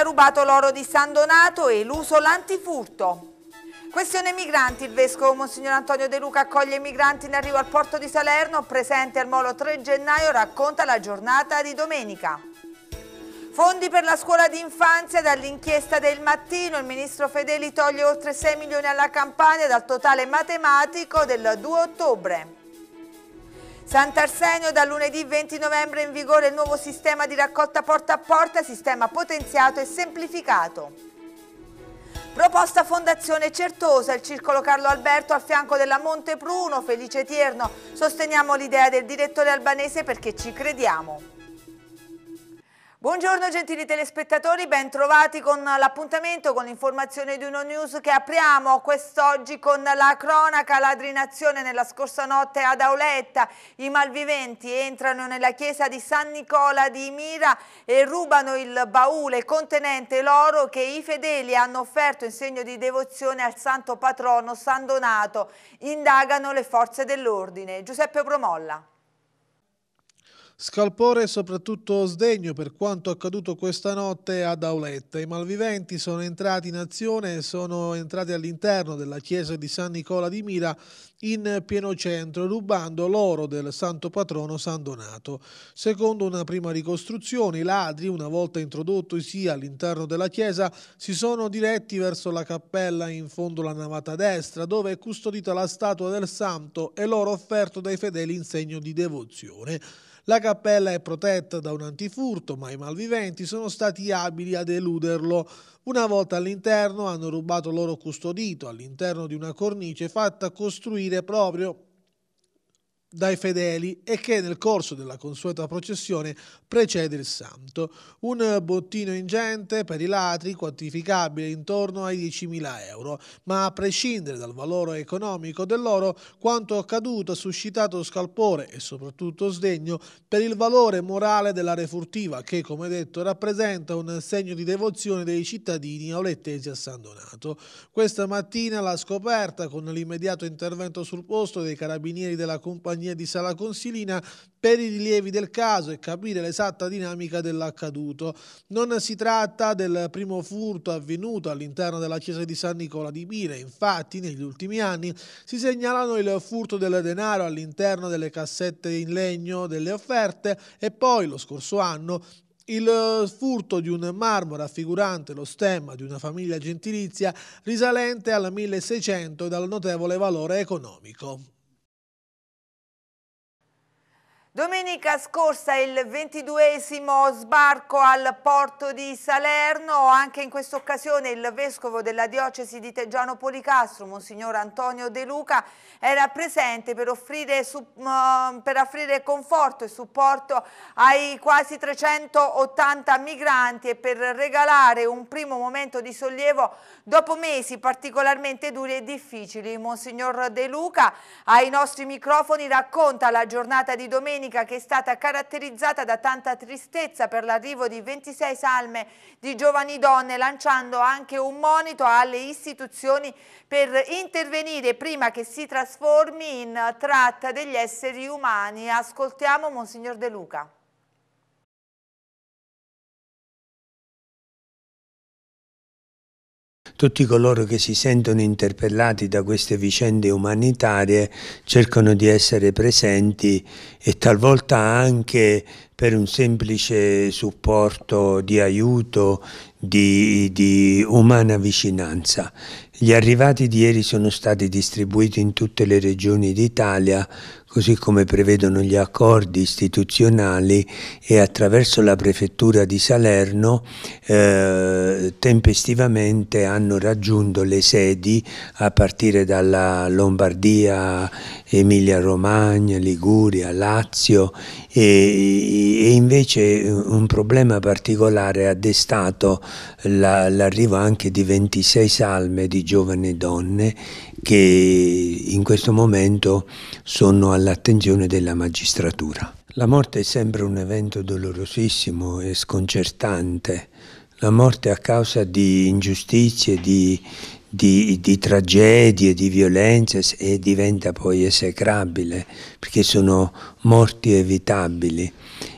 Ricetta rubato l'oro di San Donato e l'uso l'antifurto. Questione migranti, il Vescovo Monsignor Antonio De Luca accoglie i migranti in arrivo al porto di Salerno, presente al Molo 3 gennaio, racconta la giornata di domenica. Fondi per la scuola d'infanzia dall'inchiesta del mattino, il ministro Fedeli toglie oltre 6 milioni alla campagna dal totale matematico del 2 ottobre. Sant'Arsenio da lunedì 20 novembre in vigore il nuovo sistema di raccolta porta a porta, sistema potenziato e semplificato. Proposta Fondazione Certosa, il Circolo Carlo Alberto a fianco della Monte Pruno, Felice Tierno. Sosteniamo l'idea del direttore albanese perché ci crediamo. Buongiorno gentili telespettatori, ben trovati con l'appuntamento con l'informazione di Uno News che apriamo quest'oggi con la cronaca ladrinazione nella scorsa notte ad Auletta. I malviventi entrano nella chiesa di San Nicola di Mira e rubano il baule contenente l'oro che i fedeli hanno offerto in segno di devozione al santo patrono San Donato. Indagano le forze dell'ordine. Giuseppe Promolla. Scalpore e soprattutto sdegno per quanto accaduto questa notte ad Auletta. I malviventi sono entrati in azione e sono entrati all'interno della chiesa di San Nicola di Mira in pieno centro, rubando l'oro del santo patrono San Donato. Secondo una prima ricostruzione, i ladri, una volta introdottisi all'interno della chiesa, si sono diretti verso la cappella in fondo alla navata destra, dove è custodita la statua del santo e l'oro offerto dai fedeli in segno di devozione. La cappella è protetta da un antifurto, ma i malviventi sono stati abili ad eluderlo. Una volta all'interno hanno rubato l'oro custodito all'interno di una cornice fatta costruire proprio dai fedeli e che nel corso della consueta processione precede il santo. Un bottino ingente per i latri quantificabile intorno ai 10.000 euro, ma a prescindere dal valore economico dell'oro, quanto accaduto ha suscitato scalpore e soprattutto sdegno per il valore morale della refurtiva che, come detto, rappresenta un segno di devozione dei cittadini aulettesi a San Donato. Questa mattina la scoperta, con l'immediato intervento sul posto dei carabinieri della compagnia compagnia di Sala Consilina per i rilievi del caso e capire l'esatta dinamica dell'accaduto. Non si tratta del primo furto avvenuto all'interno della chiesa di San Nicola di Mira, infatti negli ultimi anni si segnalano il furto del denaro all'interno delle cassette in legno delle offerte e poi lo scorso anno il furto di un marmo raffigurante lo stemma di una famiglia gentilizia risalente al 1600 e dal notevole valore economico. Domenica scorsa il ventiduesimo sbarco al porto di Salerno, anche in questa occasione il vescovo della diocesi di Teggiano Policastro, Monsignor Antonio De Luca, era presente per offrire, mm, per offrire conforto e supporto ai quasi 380 migranti e per regalare un primo momento di sollievo dopo mesi particolarmente duri e difficili. Monsignor De Luca ai nostri microfoni racconta la giornata di domenica domenica che è stata caratterizzata da tanta tristezza per l'arrivo di 26 salme di giovani donne, lanciando anche un monito alle istituzioni per intervenire prima che si trasformi in tratta degli esseri umani. Ascoltiamo Monsignor De Luca. tutti coloro che si sentono interpellati da queste vicende umanitarie cercano di essere presenti e talvolta anche per un semplice supporto di aiuto, di, di, umana vicinanza. Gli arrivati di ieri sono stati distribuiti in tutte le regioni d'Italia così come prevedono gli accordi istituzionali e attraverso la prefettura di Salerno eh, tempestivamente hanno raggiunto le sedi a partire dalla Lombardia, Emilia Romagna, Liguria, Lazio e, e invece un problema particolare ha destato l'arrivo anche di 26 salme di giovani donne che in questo momento sono all'attenzione della magistratura. La morte è sempre un evento dolorosissimo e sconcertante, la morte a causa di ingiustizie, di, di, di, tragedie, di violenze e diventa poi esecrabile perché sono morti evitabili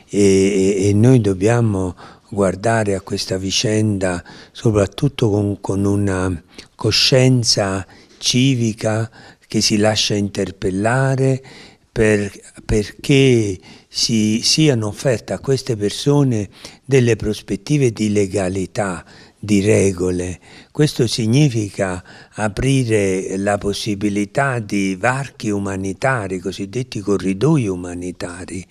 e, e, noi dobbiamo guardare a questa vicenda soprattutto con, con una coscienza civica che si lascia interpellare per, perché si, siano offerte a queste persone delle prospettive di legalità, di regole. Questo significa aprire la possibilità di varchi umanitari, cosiddetti corridoi umanitari,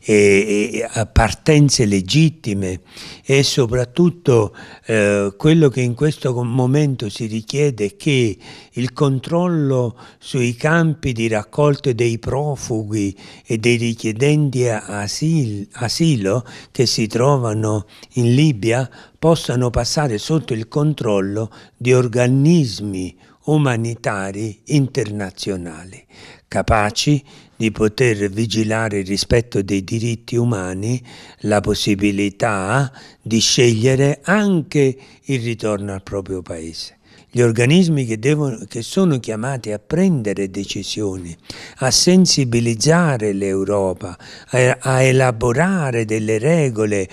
e, e partenze legittime e soprattutto eh, quello che in questo momento si richiede è che il controllo sui campi di raccolta dei profughi e dei richiedenti asil, asilo che si trovano in Libia possano passare sotto il controllo di organismi umanitari internazionali, capaci di poter vigilare il rispetto dei diritti umani, la possibilità di scegliere anche il ritorno al proprio paese gli organismi che, devono, che sono chiamati a prendere decisioni, a sensibilizzare l'Europa, a, a elaborare delle regole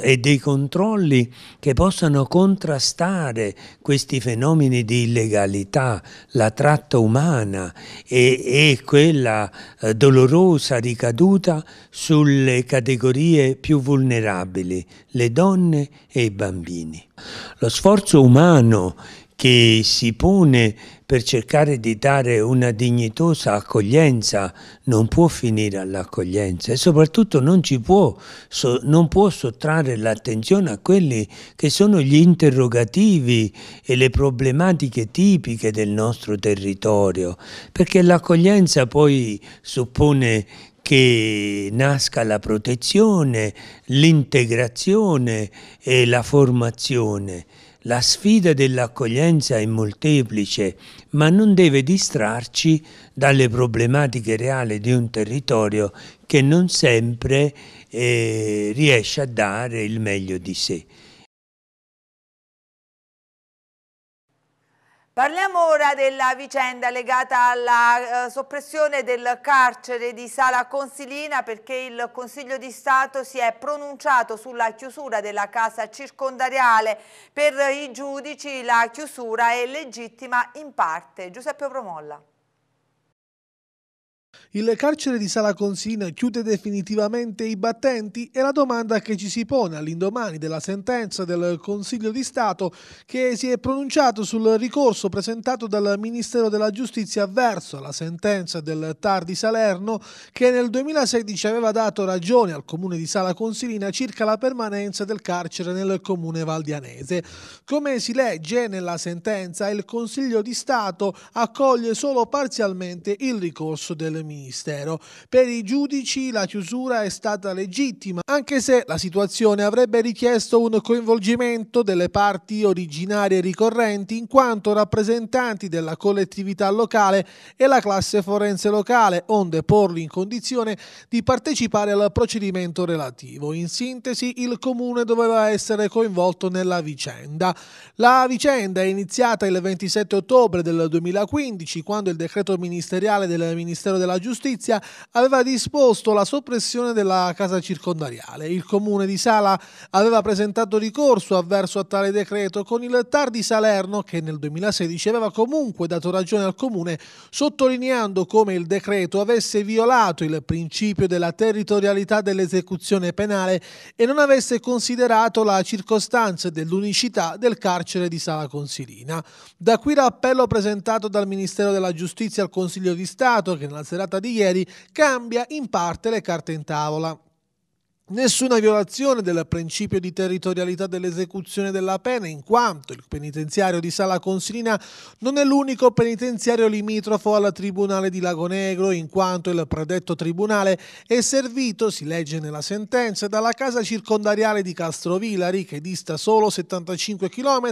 e dei controlli che possano contrastare questi fenomeni di illegalità, la tratta umana e, e quella eh, dolorosa ricaduta sulle categorie più vulnerabili, le donne e i bambini. Lo sforzo umano che si pone per cercare di dare una dignitosa accoglienza non può finire all'accoglienza e soprattutto non, ci può, so, non può sottrarre l'attenzione a quelli che sono gli interrogativi e le problematiche tipiche del nostro territorio, perché l'accoglienza poi suppone che nasca la protezione, l'integrazione e la formazione. La sfida dell'accoglienza è molteplice, ma non deve distrarci dalle problematiche reali di un territorio che non sempre eh, riesce a dare il meglio di sé. Parliamo ora della vicenda legata alla eh, soppressione del carcere di Sala Consilina perché il Consiglio di Stato si è pronunciato sulla chiusura della casa circondariale. Per i giudici la chiusura è legittima in parte. Giuseppe Promolla. Il carcere di Sala Consina chiude definitivamente i battenti? È la domanda che ci si pone all'indomani della sentenza del Consiglio di Stato che si è pronunciato sul ricorso presentato dal Ministero della Giustizia verso la sentenza del TAR di Salerno che nel 2016 aveva dato ragione al comune di Sala Consilina circa la permanenza del carcere nel comune valdianese. Come si legge nella sentenza, il Consiglio di Stato accoglie solo parzialmente il ricorso del Ministero Ministero. Per i giudici la chiusura è stata legittima, anche se la situazione avrebbe richiesto un coinvolgimento delle parti originarie ricorrenti in quanto rappresentanti della collettività locale e la classe forense locale, onde porli in condizione di partecipare al procedimento relativo. In sintesi, il Comune doveva essere coinvolto nella vicenda. La vicenda è iniziata il 27 ottobre del 2015, quando il decreto ministeriale del Ministero della Giustizia giustizia aveva disposto la soppressione della casa circondariale. Il comune di Sala aveva presentato ricorso avverso a tale decreto con il TAR di Salerno che nel 2016 aveva comunque dato ragione al comune sottolineando come il decreto avesse violato il principio della territorialità dell'esecuzione penale e non avesse considerato la circostanza dell'unicità del carcere di Sala Consilina. Da qui l'appello presentato dal Ministero della Giustizia al Consiglio di Stato che nella serata giornata di ieri cambia in parte le carte in tavola. Nessuna violazione del principio di territorialità dell'esecuzione della pena, in quanto il penitenziario di Sala Consilina non è l'unico penitenziario limitrofo al Tribunale di Lago Negro, in quanto il predetto tribunale è servito, si legge nella sentenza, dalla casa circondariale di Castrovillari, che dista solo 75 km,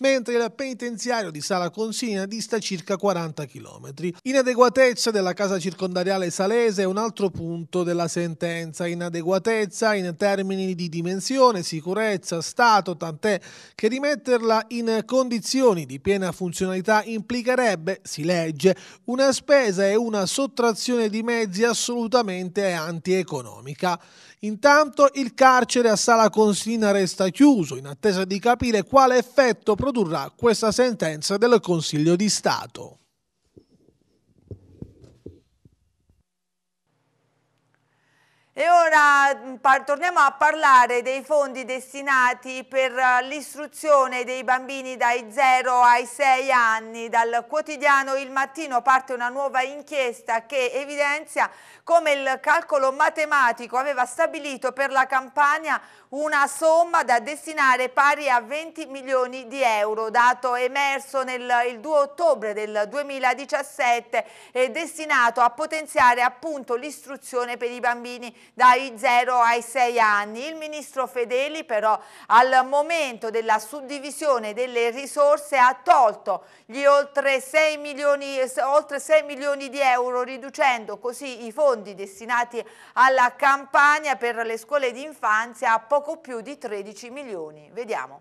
mentre il penitenziario di Sala Consilina dista circa 40 km. Inadeguatezza della casa circondariale salese è un altro punto della sentenza. Inadeguatezza sicurezza in termini di dimensione, sicurezza, stato, tant'è che rimetterla in condizioni di piena funzionalità implicherebbe, si legge, una spesa e una sottrazione di mezzi assolutamente antieconomica. Intanto il carcere a Sala consigna resta chiuso in attesa di capire quale effetto produrrà questa sentenza del Consiglio di Stato. E ora mm, torniamo a parlare dei fondi destinati per eh, l'istruzione dei bambini dai 0 ai 6 anni. Dal quotidiano Il Mattino parte una nuova inchiesta che evidenzia come il calcolo matematico aveva stabilito per la campagna una somma da destinare pari a 20 milioni di euro, dato emerso nel 2 ottobre del 2017 e destinato a potenziare appunto l'istruzione per i bambini dai 0 ai 6 anni. Il ministro Fedeli però al momento della suddivisione delle risorse ha tolto gli oltre 6 milioni, oltre 6 milioni di euro riducendo così i fondi destinati alla campagna per le scuole di infanzia a poco poco più di 13 milioni. Vediamo.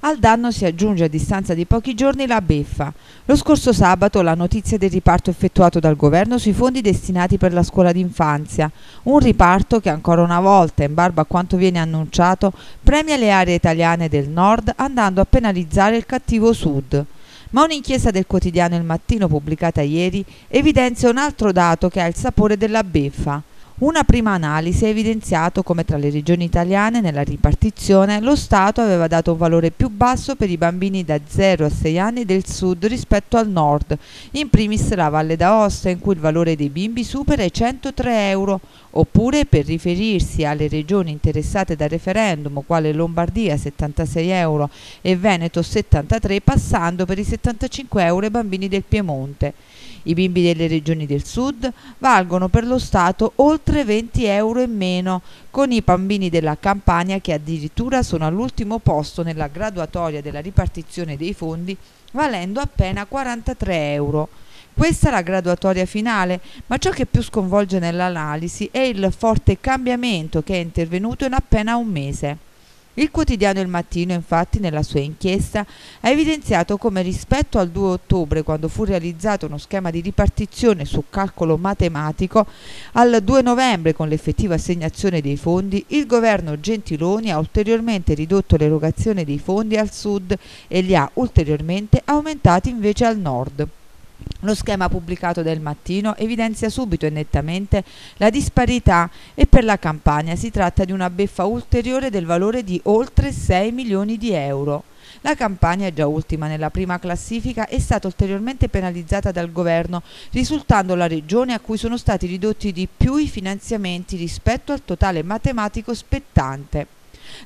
Al danno si aggiunge a distanza di pochi giorni la beffa. Lo scorso sabato la notizia del riparto effettuato dal governo sui fondi destinati per la scuola d'infanzia, un riparto che ancora una volta, in barba a quanto viene annunciato, premia le aree italiane del nord andando a penalizzare il cattivo sud. Ma un'inchiesta del quotidiano Il Mattino pubblicata ieri evidenzia un altro dato che ha il sapore della beffa. Una prima analisi ha evidenziato come tra le regioni italiane nella ripartizione lo Stato aveva dato un valore più basso per i bambini da 0 a 6 anni del sud rispetto al nord, in primis la Valle d'Aosta in cui il valore dei bimbi supera i 103 euro, oppure per riferirsi alle regioni interessate dal referendum quale Lombardia 76 euro e Veneto 73 passando per i 75 euro ai bambini del Piemonte. I bimbi delle regioni del sud valgono per lo Stato oltre 20 euro in meno, con i bambini della Campania che addirittura sono all'ultimo posto nella graduatoria della ripartizione dei fondi, valendo appena 43 euro. Questa è la graduatoria finale, ma ciò che più sconvolge nell'analisi è il forte cambiamento che è intervenuto in appena un mese. Il quotidiano Il Mattino, infatti, nella sua inchiesta, ha evidenziato come rispetto al 2 ottobre, quando fu realizzato uno schema di ripartizione su calcolo matematico, al 2 novembre, con l'effettiva assegnazione dei fondi, il governo Gentiloni ha ulteriormente ridotto l'erogazione dei fondi al sud e li ha ulteriormente aumentati invece al nord. Lo schema pubblicato del mattino evidenzia subito e nettamente la disparità e per la Campania si tratta di una beffa ulteriore del valore di oltre 6 milioni di euro. La Campania, già ultima nella prima classifica, è stata ulteriormente penalizzata dal governo, risultando la regione a cui sono stati ridotti di più i finanziamenti rispetto al totale matematico spettante.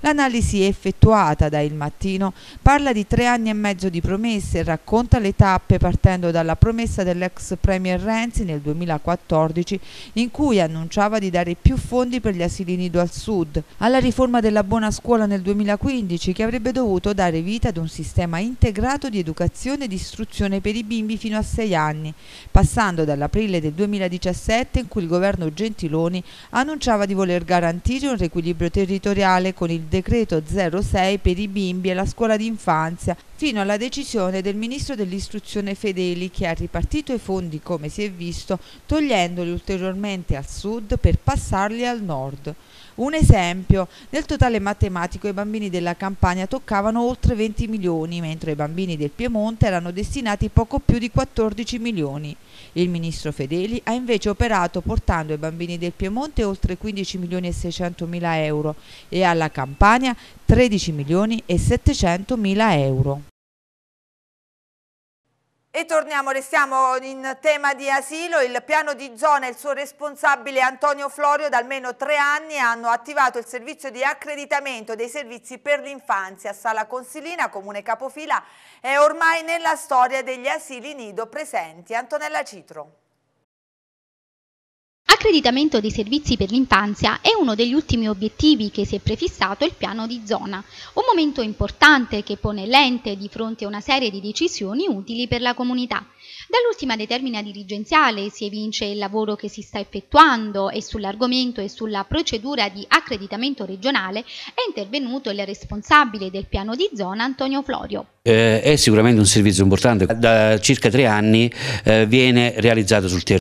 L'analisi effettuata da Il Mattino parla di tre anni e mezzo di promesse e racconta le tappe partendo dalla promessa dell'ex Premier Renzi nel 2014 in cui annunciava di dare più fondi per gli asili nido al sud, alla riforma della buona scuola nel 2015 che avrebbe dovuto dare vita ad un sistema integrato di educazione e di istruzione per i bimbi fino a sei anni, passando dall'aprile del 2017 in cui il governo Gentiloni annunciava di voler garantire un riequilibrio territoriale con i il decreto 06 per i bimbi e la scuola d'infanzia fino alla decisione del ministro dell'istruzione Fedeli che ha ripartito i fondi come si è visto togliendoli ulteriormente al sud per passarli al nord. Un esempio, nel totale matematico i bambini della Campania toccavano oltre 20 milioni, mentre i bambini del Piemonte erano destinati poco più di 14 milioni. Il ministro Fedeli ha invece operato portando ai bambini del Piemonte oltre 15 milioni e 600 mila euro e alla Campania 13 milioni e 700 mila euro. E torniamo, restiamo in tema di asilo. Il piano di zona e il suo responsabile Antonio Florio da almeno tre anni hanno attivato il servizio di accreditamento dei servizi per l'infanzia. Sala Consilina, comune capofila, è ormai nella storia degli asili nido presenti. Antonella Citro. L'accreditamento dei servizi per l'infanzia è uno degli ultimi obiettivi che si è prefissato il piano di zona, un momento importante che pone l'ente di fronte a una serie di decisioni utili per la comunità. Dall'ultima determina dirigenziale si evince il lavoro che si sta effettuando e sull'argomento e sulla procedura di accreditamento regionale è intervenuto il responsabile del piano di zona Antonio Florio. Eh, è sicuramente un servizio importante, da circa tre anni eh, viene realizzato sul territorio